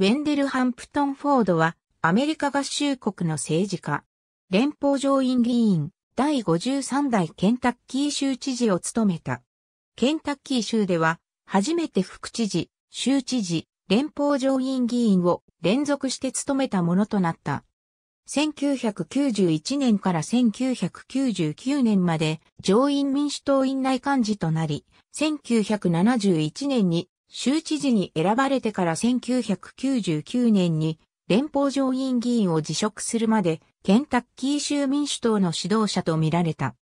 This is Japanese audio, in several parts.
ウェンデル・ハンプトン・フォードは、アメリカ合衆国の政治家、連邦上院議員、第53代ケンタッキー州知事を務めた。ケンタッキー州では、初めて副知事、州知事、連邦上院議員を連続して務めたものとなった。1991年から1999年まで上院民主党院内幹事となり、1971年に州知事に選ばれてから1999年に連邦上院議員を辞職するまでケンタッキー州民主党の指導者と見られた。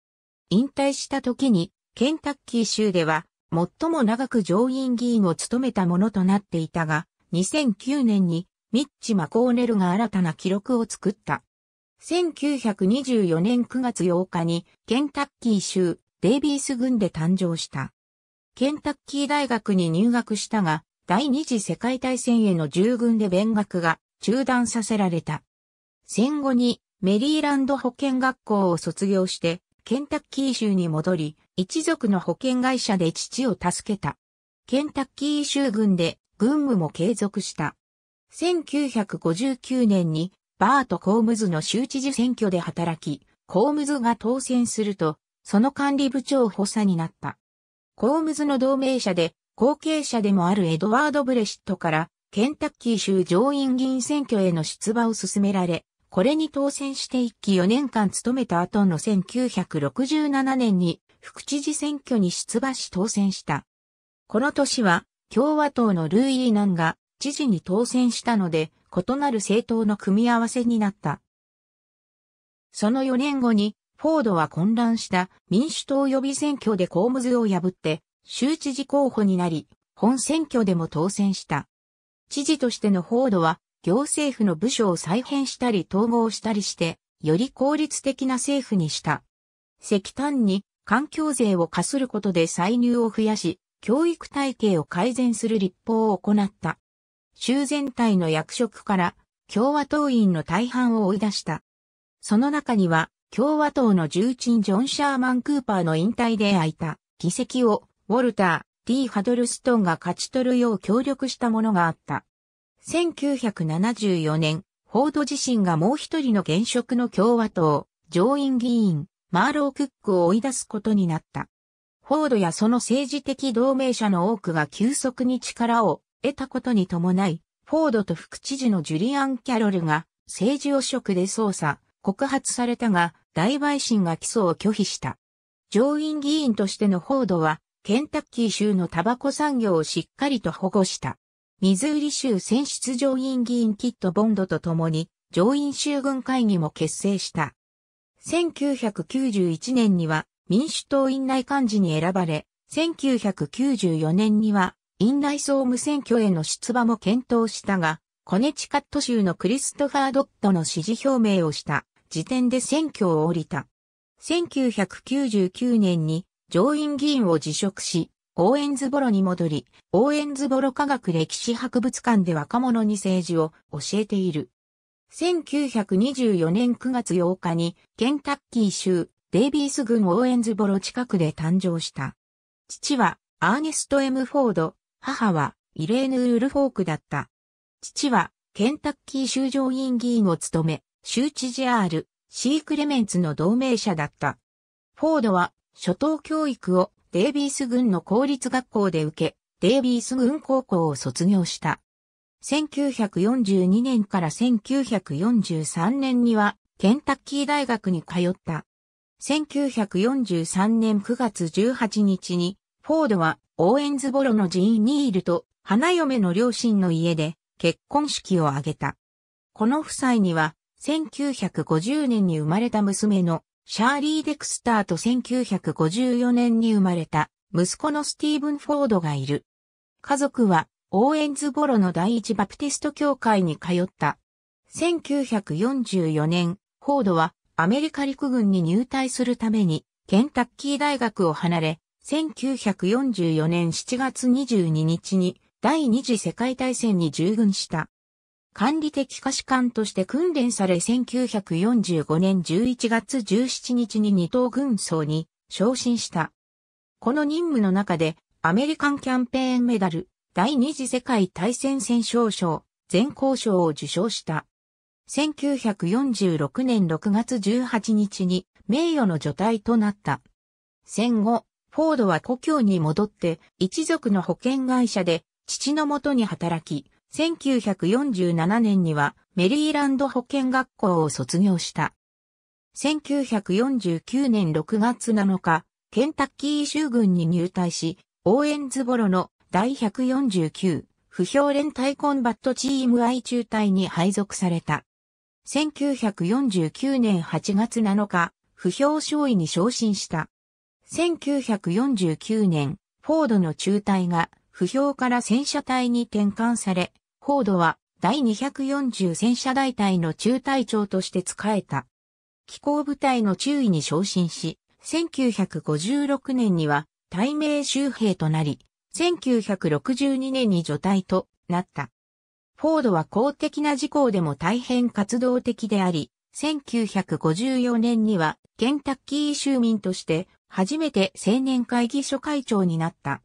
引退した時にケンタッキー州では最も長く上院議員を務めたものとなっていたが、2009年にミッチ・マコーネルが新たな記録を作った。1924年9月8日にケンタッキー州デイビース軍で誕生した。ケンタッキー大学に入学したが、第二次世界大戦への従軍で勉学が中断させられた。戦後にメリーランド保健学校を卒業して、ケンタッキー州に戻り、一族の保険会社で父を助けた。ケンタッキー州軍で軍務も継続した。1959年にバート・コームズの州知事選挙で働き、コームズが当選すると、その管理部長補佐になった。コームズの同盟者で、後継者でもあるエドワード・ブレシットから、ケンタッキー州上院議員選挙への出馬を進められ、これに当選して一期4年間務めた後の1967年に副知事選挙に出馬し当選した。この年は共和党のルイ・イーナンが知事に当選したので異なる政党の組み合わせになった。その4年後にフォードは混乱した民主党予備選挙でコームズを破って州知事候補になり、本選挙でも当選した。知事としてのフォードは行政府の部署を再編したり統合したりして、より効率的な政府にした。石炭に環境税を課することで歳入を増やし、教育体系を改善する立法を行った。州全体の役職から共和党員の大半を追い出した。その中には共和党の重鎮ジョン・シャーマン・クーパーの引退で空いた議席をウォルター・ T・ ハドルストンが勝ち取るよう協力したものがあった。1974年、フォード自身がもう一人の現職の共和党、上院議員、マーロー・クックを追い出すことになった。フォードやその政治的同盟者の多くが急速に力を得たことに伴い、フォードと副知事のジュリアン・キャロルが政治汚職で捜査、告発されたが、大陪審が起訴を拒否した。上院議員としてのフォードは、ケンタッキー州のタバコ産業をしっかりと保護した。ミズーリ州選出上院議員キット・ボンドと共に、上院州軍会議も結成した。1991年には民主党院内幹事に選ばれ、1994年には院内総務選挙への出馬も検討したが、コネチカット州のクリストファー・ドットの支持表明をした。時点で選挙を降りた。1999年に上院議員を辞職し、オーエンズボロに戻り、オーエンズボロ科学歴史博物館で若者に政治を教えている。1924年9月8日にケンタッキー州デイビース郡オーエンズボロ近くで誕生した。父はアーネスト・エム・フォード、母はイレーヌ・ウルフォークだった。父はケンタッキー州上院議員を務め、州知事 R、C クレメンツの同盟者だった。フォードは、初等教育をデイビース軍の公立学校で受け、デイビース軍高校を卒業した。1942年から1943年には、ケンタッキー大学に通った。1943年9月18日に、フォードはオーエンズボロのジーニールと花嫁の両親の家で結婚式を挙げた。この夫妻には1950年に生まれた娘のシャーリー・デクスターと1954年に生まれた息子のスティーブン・フォードがいる。家族はオーエンズボロの第一バプティスト教会に通った。1944年、フォードはアメリカ陸軍に入隊するためにケンタッキー大学を離れ、1944年7月22日に第二次世界大戦に従軍した。管理的可視官として訓練され1945年11月17日に二等軍曹に昇進した。この任務の中でアメリカンキャンペーンメダル、第二次世界大戦戦勝賞、全校賞を受賞した。1946年6月18日に名誉の除隊となった。戦後、フォードは故郷に戻って一族の保険会社で父のもとに働き、1947年にはメリーランド保健学校を卒業した。1949年6月7日、ケンタッキー州軍に入隊し、オーエンズボロの第149不評連隊コンバットチーム I 中隊に配属された。1949年8月7日、不評少尉に昇進した。1949年、フォードの中隊が不評から戦車隊に転換され、フォードは第240戦車大隊の中隊長として仕えた。機構部隊の中尉に昇進し、1956年には大名州兵となり、1962年に除隊となった。フォードは公的な事項でも大変活動的であり、1954年にはケンタッキー州民として初めて青年会議所会長になった。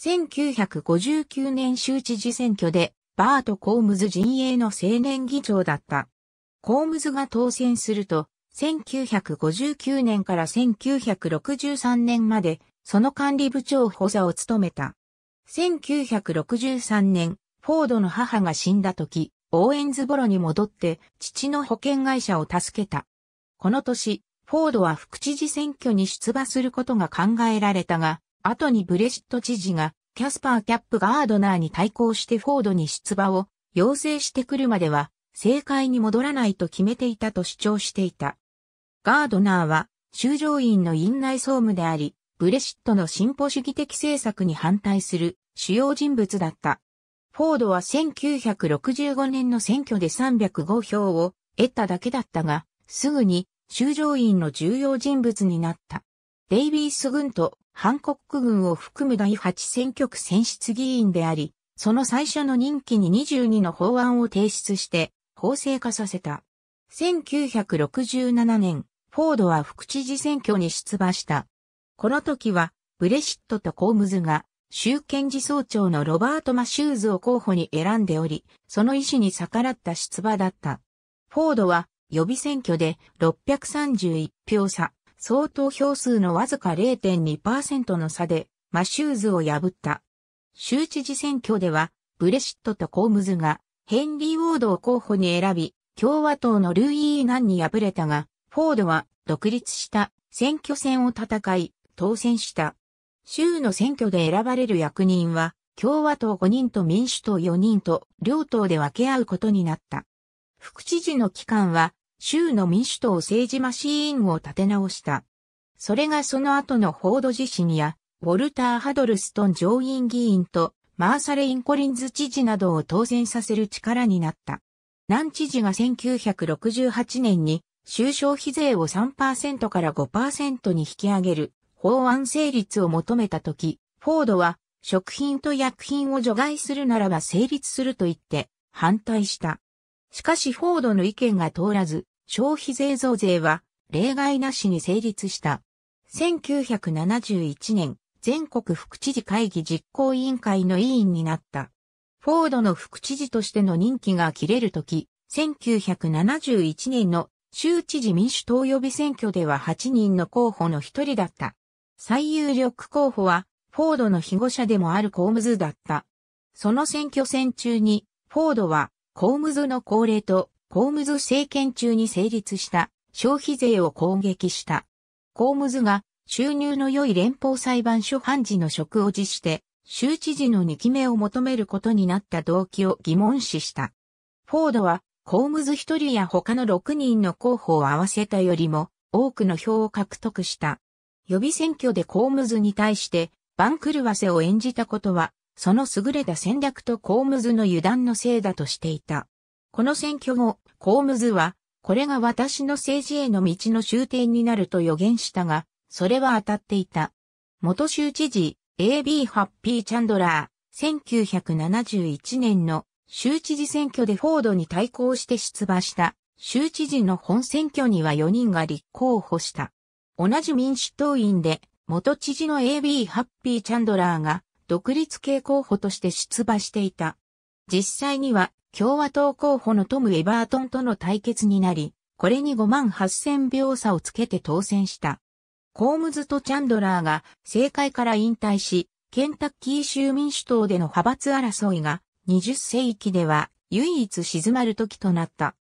1959年州知事選挙で、バート・コームズ陣営の青年議長だった。コームズが当選すると、1959年から1963年まで、その管理部長補佐を務めた。1963年、フォードの母が死んだ時、オーエンズボロに戻って、父の保険会社を助けた。この年、フォードは副知事選挙に出馬することが考えられたが、後にブレシット知事が、キャスパー・キャップ・ガードナーに対抗してフォードに出馬を要請してくるまでは、政界に戻らないと決めていたと主張していた。ガードナーは、修正院の院内総務であり、ブレシットの進歩主義的政策に反対する主要人物だった。フォードは1965年の選挙で305票を得ただけだったが、すぐに修正院の重要人物になった。デイビース軍と韓国軍を含む第8選挙区選出議員であり、その最初の任期に22の法案を提出して法制化させた。1967年、フォードは副知事選挙に出馬した。この時は、ブレシットとコームズが、州検事総長のロバート・マシューズを候補に選んでおり、その意思に逆らった出馬だった。フォードは、予備選挙で631票差、総投票数のわずか0.2%の差でマシューズを破った。州知事選挙では、ブレシットとコームズがヘンリー・ウォードを候補に選び、共和党のルーイー・ナンに敗れたが、フォードは独立した選挙戦を戦い、当選した。州の選挙で選ばれる役人は、共和党5人と民主党4人と両党で分け合うことになった。副知事の期間は州の民主党政治マシーンを立て直した。それがその後のフォード自身や、ウォルター・ハドルストン上院議員と、マーサレイン・コリンズ知事などを当選させる力になった。南ン知事が1968年に、州消費税を3%から5%に引き上げる法案成立を求めたとき、フォードは食品と薬品を除外するならば成立すると言って反対した。しかしフォードの意見が通らず、消費税増税は例外なしに成立した。1971年、全国副知事会議実行委員会の委員になった。フォードの副知事としての任期が切れるとき、1971年の州知事民主党予備選挙では8人の候補の一人だった。最有力候補は、フォードの被護者でもあるコームズだった。その選挙戦中に、フォードは、コームズの高齢とコームズ政権中に成立した消費税を攻撃した。コームズが収入の良い連邦裁判所判事の職を辞して、州知事の2期目を求めることになった動機を疑問視した。フォードは、コームズ1人や他の6人の候補を合わせたよりも、多くの票を獲得した。予備選挙でコームズに対して、番狂わせを演じたことは、その優れた戦略とコームズの油断のせいだとしていた。この選挙後、コームズは、これが私の政治への道の終点になると予言したが、それは当たっていた。元州知事、AB ハッピーチャンドラー、1971年の州知事選挙でフォードに対抗して出馬した州知事の本選挙には4人が立候補した。同じ民主党員で元知事の AB ハッピーチャンドラーが独立系候補として出馬していた。実際には共和党候補のトム・エバートンとの対決になり、これに5万8000秒差をつけて当選した。コームズとチャンドラーが政界から引退し、ケンタッキー州民主党での派閥争いが20世紀では唯一静まる時となった。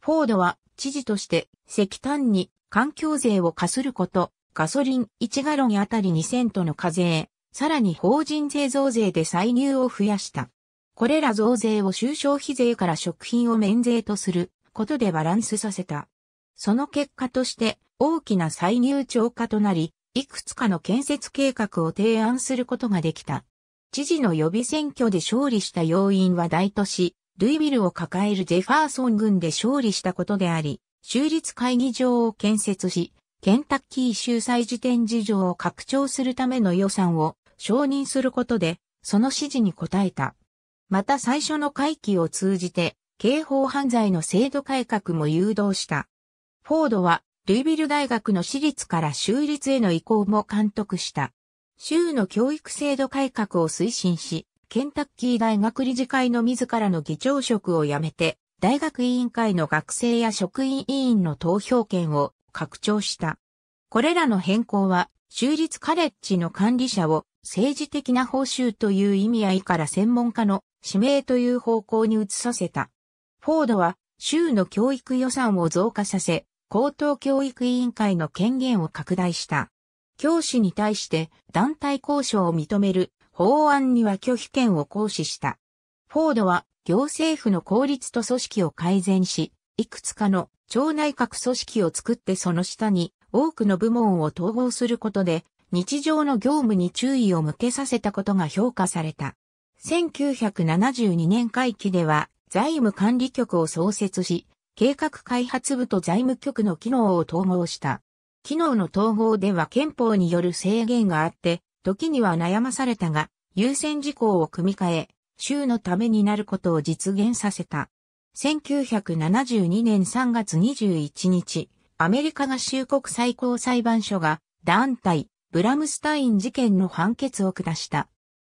フォードは知事として石炭に環境税を課すること、ガソリン1ガロンあたり2セントの課税、さらに法人税増税で歳入を増やした。これら増税を収消費税から食品を免税とすることでバランスさせた。その結果として大きな歳入超過となり、いくつかの建設計画を提案することができた。知事の予備選挙で勝利した要因は大都市、ルイビルを抱えるジェファーソン軍で勝利したことであり、州立会議場を建設し、ケンタッキー州祭事典事情を拡張するための予算を承認することで、その指示に応えた。また最初の会期を通じて、刑法犯罪の制度改革も誘導した。フォードは、ルイビル大学の私立から州立への移行も監督した。州の教育制度改革を推進し、ケンタッキー大学理事会の自らの議長職を辞めて、大学委員会の学生や職員委員の投票権を拡張した。これらの変更は州立カレッジの管理者を政治的な報酬という意味合いから専門家の指名という方向に移させた。フォードは州の教育予算を増加させ、高等教育委員会の権限を拡大した。教師に対して団体交渉を認める法案には拒否権を行使した。フォードは行政府の効率と組織を改善し、いくつかの町内閣組織を作ってその下に多くの部門を統合することで、日常の業務に注意を向けさせたことが評価された。1972年会期では、財務管理局を創設し、計画開発部と財務局の機能を統合した。機能の統合では憲法による制限があって、時には悩まされたが、優先事項を組み替え、州のためになることを実現させた。1972年3月21日、アメリカ合衆国最高裁判所が、団体、ブラムスタイン事件の判決を下した。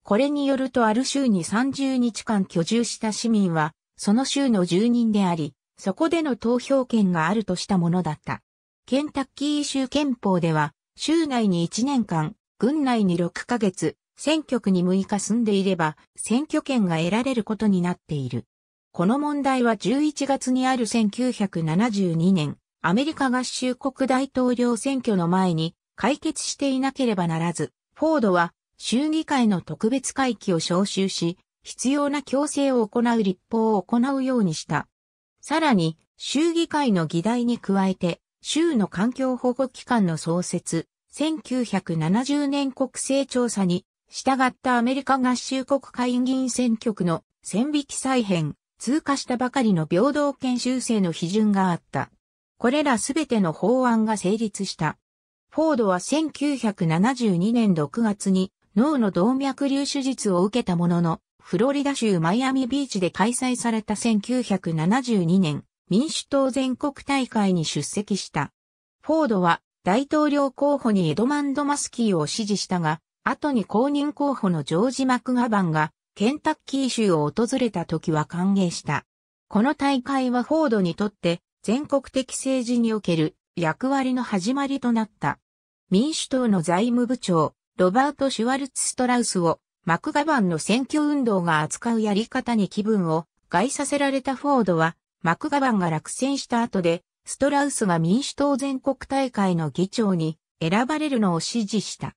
これによるとある州に30日間居住した市民は、その州の住人であり、そこでの投票権があるとしたものだった。ケンタッキー州憲法では、州内に1年間、軍内に6ヶ月、選挙区に6日住んでいれば、選挙権が得られることになっている。この問題は11月にある1972年、アメリカ合衆国大統領選挙の前に解決していなければならず、フォードは州議会の特別会期を招集し、必要な強制を行う立法を行うようにした。さらに、州議会の議題に加えて、州の環境保護機関の創設、1970年国勢調査に従ったアメリカ合衆国会議員選挙区の線引き再編、通過したばかりの平等権修正の批准があった。これらすべての法案が成立した。フォードは1972年6月に脳の動脈瘤手術を受けたものの、フロリダ州マイアミビーチで開催された1972年民主党全国大会に出席した。フォードは大統領候補にエドマンド・マスキーを支持したが、後に公認候補のジョージ・マクガバンがケンタッキー州を訪れた時は歓迎した。この大会はフォードにとって全国的政治における役割の始まりとなった。民主党の財務部長、ロバート・シュワルツ・ストラウスを、マクガバンの選挙運動が扱うやり方に気分を害させられたフォードは、マクガバンが落選した後で、ストラウスが民主党全国大会の議長に選ばれるのを支持した。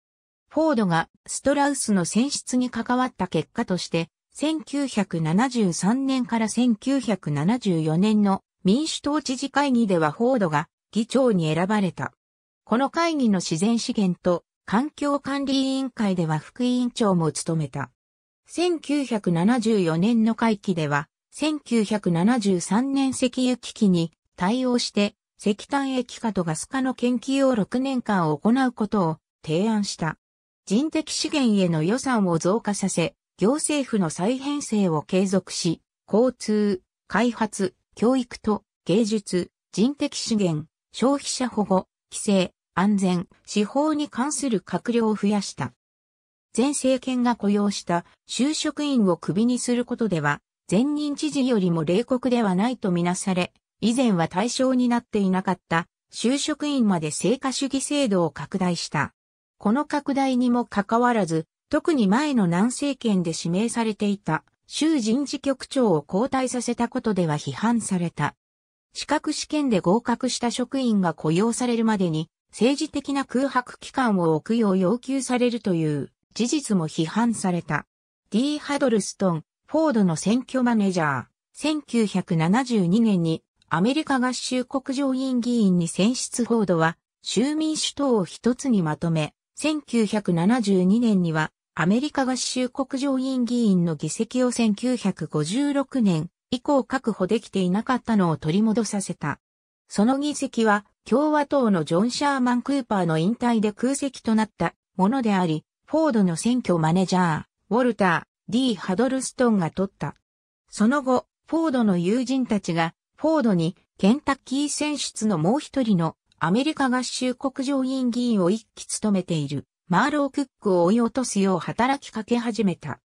フォードがストラウスの選出に関わった結果として、1973年から1974年の民主党知事会議ではフォードが議長に選ばれた。この会議の自然資源と環境管理委員会では副委員長も務めた。1974年の会期では、1973年石油危機に対応して石炭液化とガス化の研究を6年間行うことを提案した。人的資源への予算を増加させ、行政府の再編成を継続し、交通、開発、教育と芸術、人的資源、消費者保護、規制、安全、司法に関する閣僚を増やした。前政権が雇用した就職員をクビにすることでは、前任知事よりも冷酷ではないとみなされ、以前は対象になっていなかった就職員まで成果主義制度を拡大した。この拡大にもかかわらず、特に前の南政権で指名されていた州人事局長を交代させたことでは批判された。資格試験で合格した職員が雇用されるまでに政治的な空白期間を置くよう要求されるという事実も批判された。D・ ハドルストン、フォードの選挙マネージャー、1972年にアメリカ合衆国上院議員に選出フォードは州民主党を一つにまとめ、1972年にはアメリカ合衆国上院議員の議席を1956年以降確保できていなかったのを取り戻させた。その議席は共和党のジョン・シャーマン・クーパーの引退で空席となったものであり、フォードの選挙マネージャー、ウォルター、D・ ハドルストンが取った。その後、フォードの友人たちが、フォードにケンタッキー選出のもう一人のアメリカ合衆国上院議員を一期務めているマーロー・クックを追い落とすよう働きかけ始めた。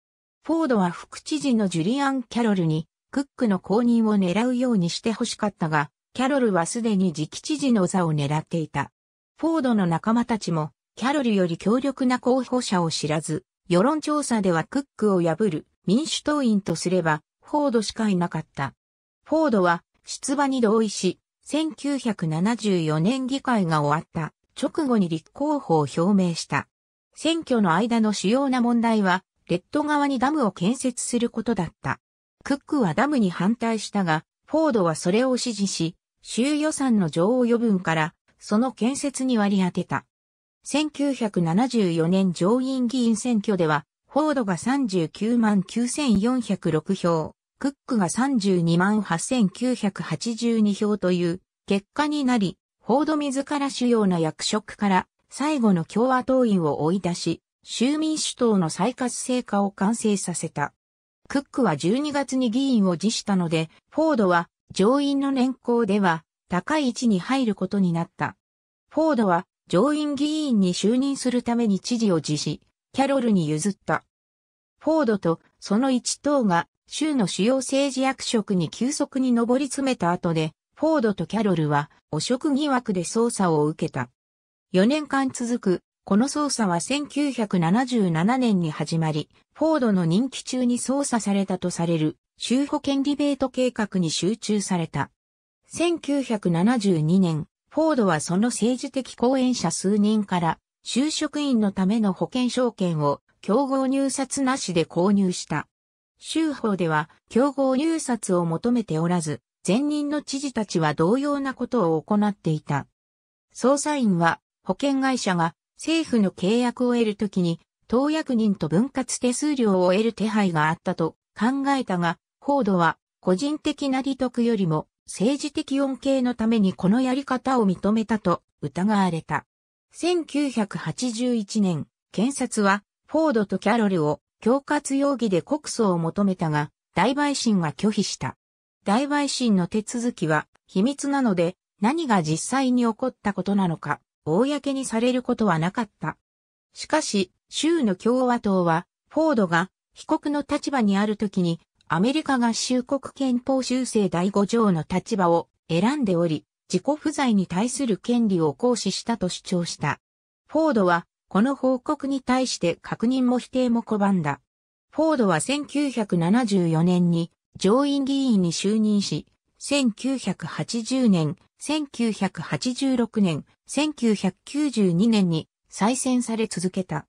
フォードは副知事のジュリアン・キャロルに、クックの公認を狙うようにして欲しかったが、キャロルはすでに次期知事の座を狙っていた。フォードの仲間たちも、キャロルより強力な候補者を知らず、世論調査ではクックを破る民主党員とすれば、フォードしかいなかった。フォードは出馬に同意し、1974年議会が終わった直後に立候補を表明した。選挙の間の主要な問題は、レッド側にダムを建設することだった。クックはダムに反対したが、フォードはそれを支持し、州予算の上王余分から、その建設に割り当てた。1974年上院議員選挙では、フォードが39万9406票、クックが32万8982票という結果になり、フォード自ら主要な役職から最後の共和党員を追い出し、州民主党の再活性化を完成させた。クックは12月に議員を辞したので、フォードは上院の年功では高い位置に入ることになった。フォードは上院議員に就任するために知事を辞し、キャロルに譲った。フォードとその一党が州の主要政治役職に急速に上り詰めた後で、フォードとキャロルは汚職疑惑で捜査を受けた。4年間続く、この捜査は1977年に始まり、フォードの任期中に捜査されたとされる、州保険リベート計画に集中された。1972年、フォードはその政治的講演者数人から、就職員のための保険証券を競合入札なしで購入した。州法では競合入札を求めておらず、前任の知事たちは同様なことを行っていた。捜査員は保険会社が政府の契約を得るときに、当役人と分割手数料を得る手配があったと考えたが、フォードは個人的な利得よりも政治的恩恵のためにこのやり方を認めたと疑われた。1981年、検察はフォードとキャロルを恐喝容疑で告訴を求めたが、大陪審は拒否した。大陪審の手続きは秘密なので何が実際に起こったことなのか公にされることはなかった。しかし、州の共和党は、フォードが被告の立場にあるときに、アメリカ合衆国憲法修正第5条の立場を選んでおり、自己不在に対する権利を行使したと主張した。フォードは、この報告に対して確認も否定も拒んだ。フォードは1974年に上院議員に就任し、1980年1986年、1992年に再選され続けた。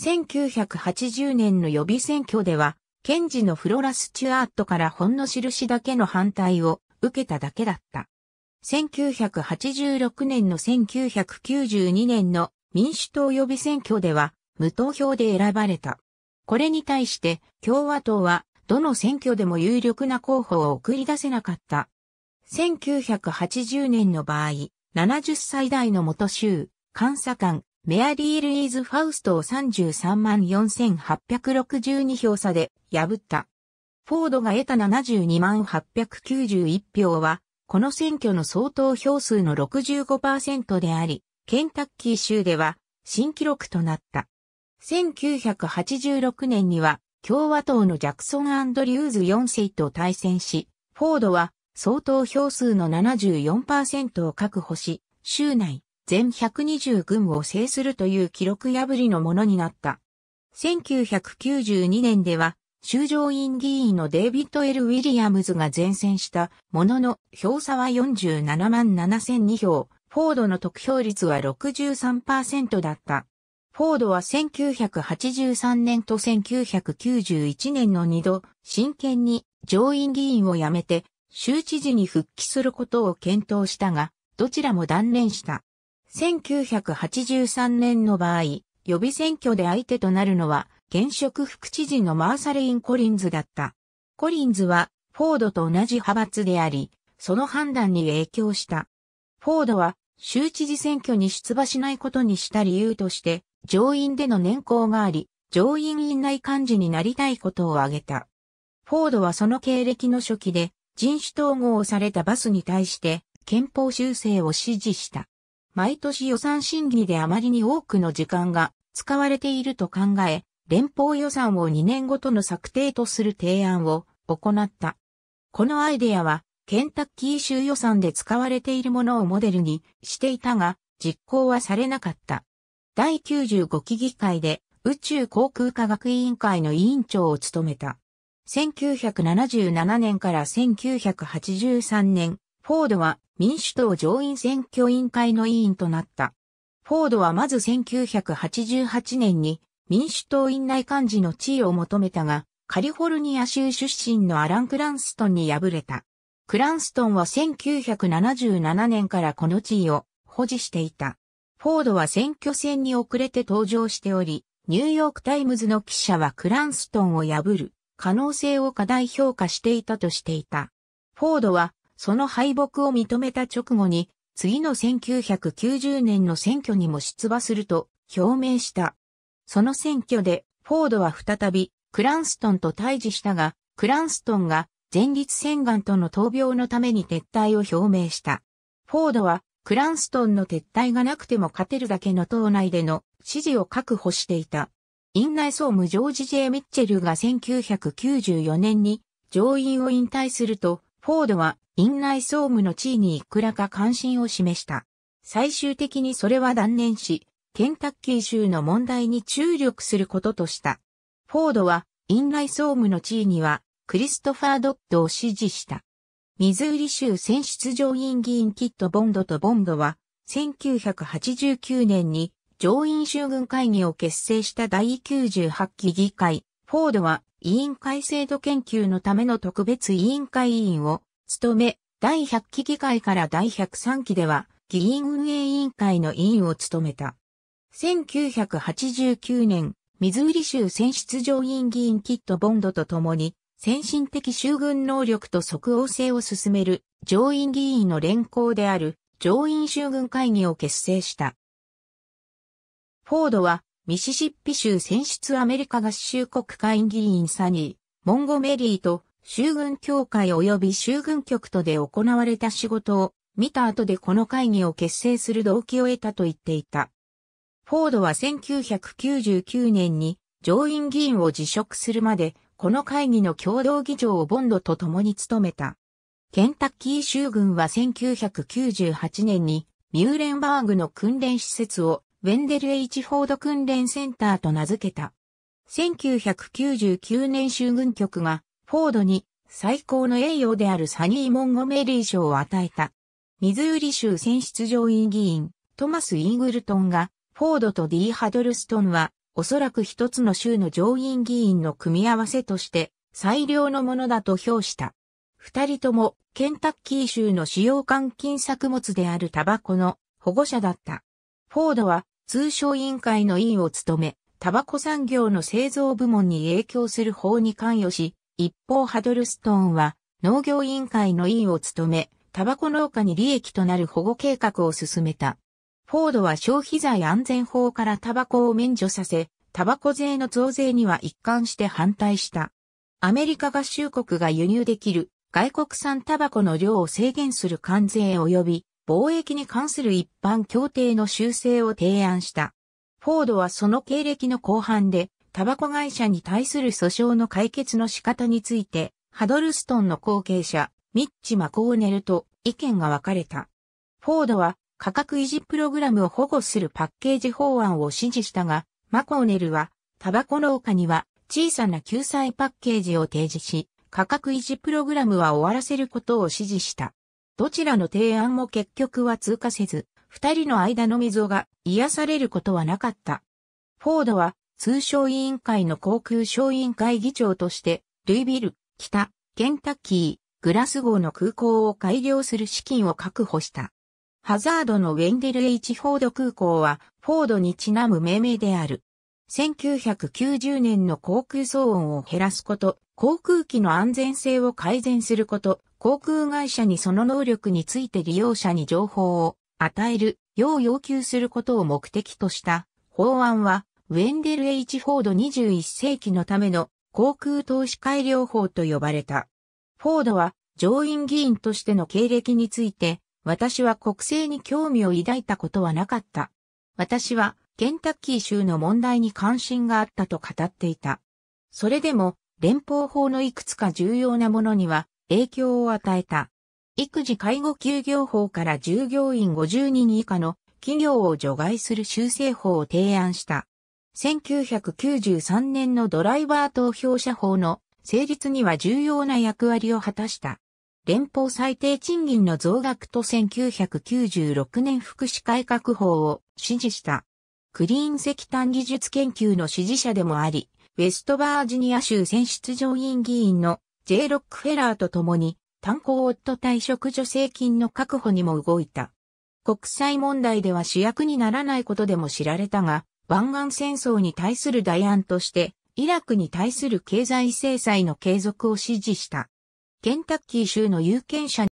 1980年の予備選挙では、ケンジのフロラ・スチュアートからほんの印だけの反対を受けただけだった。1986年の1992年の民主党予備選挙では無投票で選ばれた。これに対して共和党はどの選挙でも有力な候補を送り出せなかった。1980年の場合、70歳代の元州、監査官、メアリー・ルイーズ・ファウストを33万4862票差で破った。フォードが得た72万891票は、この選挙の相当票数の65%であり、ケンタッキー州では新記録となった。1986年には共和党のジャクソン・アンドリューズ4世と対戦し、フォードは相当票数の74%を確保し、州内全120軍を制するという記録破りのものになった。1992年では、州上院議員のデイビッド・エル・ウィリアムズが前線したものの票差は47万7002票、フォードの得票率は63%だった。フォードは1983年と1991年の2度、真剣に上院議員を辞めて州知事に復帰することを検討したが、どちらも断念した。1983年の場合、予備選挙で相手となるのは、現職副知事のマーサレイン・コリンズだった。コリンズは、フォードと同じ派閥であり、その判断に影響した。フォードは、州知事選挙に出馬しないことにした理由として、上院での年功があり、上院院内幹事になりたいことを挙げた。フォードはその経歴の初期で、人種統合されたバスに対して憲法修正を指示した。毎年予算審議であまりに多くの時間が使われていると考え、連邦予算を2年ごとの策定とする提案を行った。このアイデアは、ケンタッキー州予算で使われているものをモデルにしていたが、実行はされなかった。第95期議会で宇宙航空科学委員会の委員長を務めた。1977年から1983年、フォードは民主党上院選挙委員会の委員となった。フォードはまず1988年に民主党院内幹事の地位を求めたが、カリフォルニア州出身のアラン・クランストンに敗れた。クランストンは1977年からこの地位を保持していた。フォードは選挙戦に遅れて登場しており、ニューヨークタイムズの記者はクランストンを破る可能性を過大評価していたとしていた。フォードは、その敗北を認めた直後に、次の1990年の選挙にも出馬すると表明した。その選挙で、フォードは再び、クランストンと対峙したが、クランストンが前立腺がんとの闘病のために撤退を表明した。フォードは、クランストンの撤退がなくても勝てるだけの党内での支持を確保していた。院内総務ジョージ・ J・ ミッチェルが1994年に上院を引退すると、フォードは院内総務の地位にいくらか関心を示した。最終的にそれは断念し、ケンタッキー州の問題に注力することとした。フォードは院内総務の地位にはクリストファー・ドッドを支持した。ミズーリ州選出上院議員キット・ボンドとボンドは1989年に上院衆軍会議を結成した第98期議会、フォードは委員会制度研究のための特別委員会委員を務め、第100期議会から第103期では議員運営委員会の委員を務めた。1989年、ミズーリ州選出上院議員キット・ボンドと共に、先進的衆軍能力と即応性を進める上院議員の連行である上院衆軍会議を結成した。フォードは、ミシシッピ州選出アメリカ合衆国会議員サニー、モンゴメリーと州軍協会及び州軍局とで行われた仕事を見た後でこの会議を結成する動機を得たと言っていた。フォードは1999年に上院議員を辞職するまでこの会議の共同議長をボンドと共に務めた。ケンタッキー州軍は1998年にミューレンバーグの訓練施設をウェンデル・ H・ フォード訓練センターと名付けた。1999年州軍局がフォードに最高の栄誉であるサニー・モンゴメリー賞を与えた。ミズーリ州選出上院議員トマス・イーグルトンがフォードとデー・ハドルストンはおそらく一つの州の上院議員の組み合わせとして最良のものだと評した。二人ともケンタッキー州の使用換金作物であるタバコの保護者だった。フォードは通商委員会の委員を務め、タバコ産業の製造部門に影響する法に関与し、一方ハドルストーンは農業委員会の委員を務め、タバコ農家に利益となる保護計画を進めた。フォードは消費財安全法からタバコを免除させ、タバコ税の増税には一貫して反対した。アメリカ合衆国が輸入できる外国産タバコの量を制限する関税及び貿易に関する一般協定の修正を提案した。フォードはその経歴の後半で、タバコ会社に対する訴訟の解決の仕方について、ハドルストンの後継者、ミッチ・マコーネルと意見が分かれた。フォードは価格維持プログラムを保護するパッケージ法案を支持したが、マコーネルはタバコ農家には小さな救済パッケージを提示し、価格維持プログラムは終わらせることを指示した。どちらの提案も結局は通過せず、二人の間の溝が癒されることはなかった。フォードは通商委員会の航空省委員会議長として、ルイビル、北、ケンタッキー、グラスゴーの空港を改良する資金を確保した。ハザードのウェンデル H フォード空港は、フォードにちなむ命名である。1990年の航空騒音を減らすこと、航空機の安全性を改善すること、航空会社にその能力について利用者に情報を与えるよう要求することを目的とした法案は、ウェンデル・ H・ フォード21世紀のための航空投資改良法と呼ばれた。フォードは上院議員としての経歴について、私は国政に興味を抱いたことはなかった。私はケンタッキー州の問題に関心があったと語っていた。それでも連邦法のいくつか重要なものには影響を与えた。育児介護休業法から従業員50人以下の企業を除外する修正法を提案した。1993年のドライバー投票者法の成立には重要な役割を果たした。連邦最低賃金の増額と1996年福祉改革法を支持した。クリーン石炭技術研究の支持者でもあり、ウェストバージニア州選出上院議員の J. ロックフェラーと共に、炭鉱夫退職助成金の確保にも動いた。国際問題では主役にならないことでも知られたが、湾岸戦争に対する代案として、イラクに対する経済制裁の継続を支持した。ケンタッキー州の有権者に、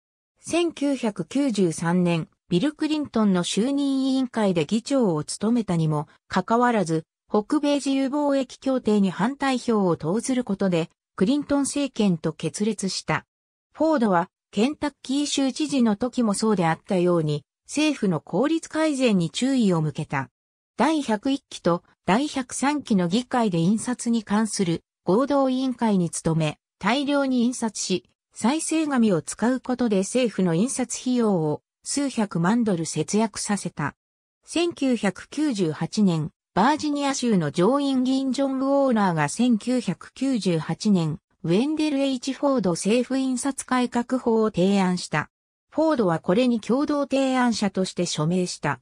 1993年、ビル・クリントンの就任委員会で議長を務めたにもかかわらず、北米自由貿易協定に反対票を投ずることで、クリントン政権と決裂した。フォードは、ケンタッキー州知事の時もそうであったように、政府の効率改善に注意を向けた。第101期と第103期の議会で印刷に関する合同委員会に努め、大量に印刷し、再生紙を使うことで政府の印刷費用を数百万ドル節約させた。1998年、バージニア州の上院議員ジョン・ウォーラーが1998年、ウェンデル・ H・ フォード政府印刷改革法を提案した。フォードはこれに共同提案者として署名した。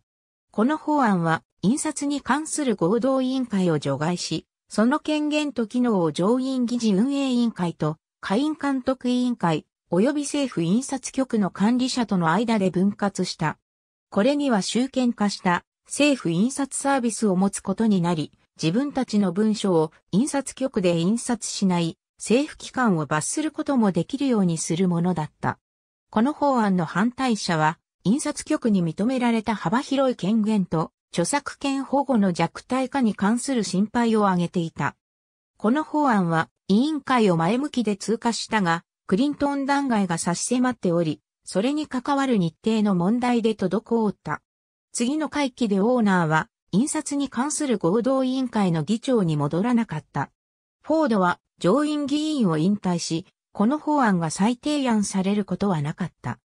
この法案は、印刷に関する合同委員会を除外し、その権限と機能を上院議事運営委員会と、下院監督委員会、及び政府印刷局の管理者との間で分割した。これには集権化した政府印刷サービスを持つことになり、自分たちの文書を印刷局で印刷しない政府機関を罰することもできるようにするものだった。この法案の反対者は、印刷局に認められた幅広い権限と著作権保護の弱体化に関する心配を挙げていた。この法案は委員会を前向きで通過したが、クリントン弾劾が差し迫っており、それに関わる日程の問題で滞った。次の会期でオーナーは、印刷に関する合同委員会の議長に戻らなかった。フォードは上院議員を引退し、この法案が再提案されることはなかった。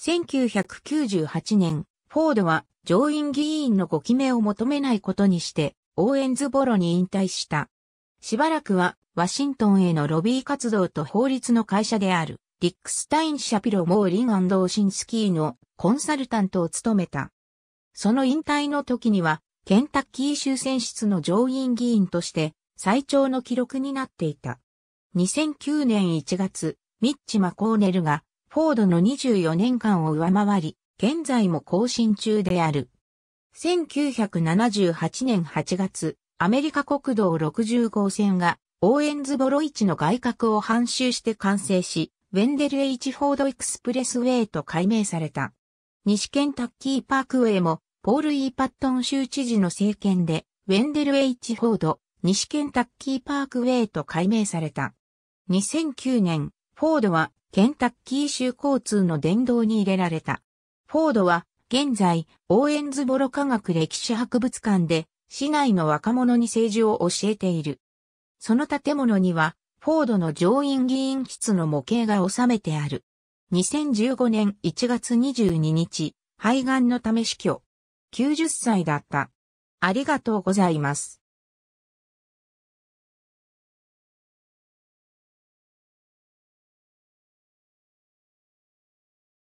1998年、フォードは上院議員のご記名を求めないことにして、オーエンズボロに引退した。しばらくは、ワシントンへのロビー活動と法律の会社である、リックスタイン・シャピロ・モーリンオシンスキーのコンサルタントを務めた。その引退の時には、ケンタッキー州選出の上院議員として、最長の記録になっていた。2009年1月、ミッチ・マコーネルが、フォードの24年間を上回り、現在も更新中である。1978年8月、アメリカ国道60号線が、オーエンズボロイチの外角を半周して完成し、ウェンデル H フォードエクスプレスウェイと改名された。西ケンタッキーパークウェイもポール・ E・ パットン州知事の政権で、ウェンデル・ H・ フォード、西ケンタッキーパークウェイと改名された。2009年、フォードはケンタッキー州交通の殿堂に入れられた。フォードは現在、オーエンズボロ科学歴史博物館で市内の若者に政治を教えている。その建物には、フォードの上院議員室の模型が収めてある。2015年1月22日、肺がんのため死去。90歳だった。ありがとうございます。